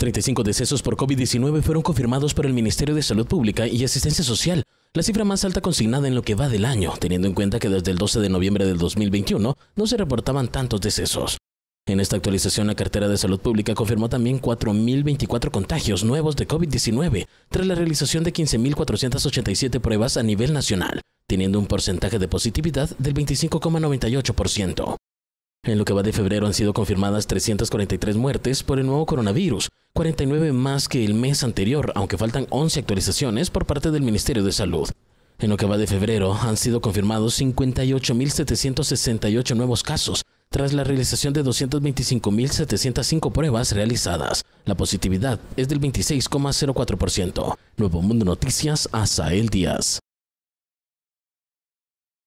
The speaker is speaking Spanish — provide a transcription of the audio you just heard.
35 decesos por COVID-19 fueron confirmados por el Ministerio de Salud Pública y Asistencia Social, la cifra más alta consignada en lo que va del año, teniendo en cuenta que desde el 12 de noviembre del 2021 no se reportaban tantos decesos. En esta actualización, la cartera de salud pública confirmó también 4.024 contagios nuevos de COVID-19, tras la realización de 15.487 pruebas a nivel nacional, teniendo un porcentaje de positividad del 25,98%. En lo que va de febrero han sido confirmadas 343 muertes por el nuevo coronavirus, 49 más que el mes anterior, aunque faltan 11 actualizaciones por parte del Ministerio de Salud. En lo que va de febrero han sido confirmados 58.768 nuevos casos, tras la realización de 225.705 pruebas realizadas. La positividad es del 26,04%. Nuevo Mundo Noticias, Asael Díaz.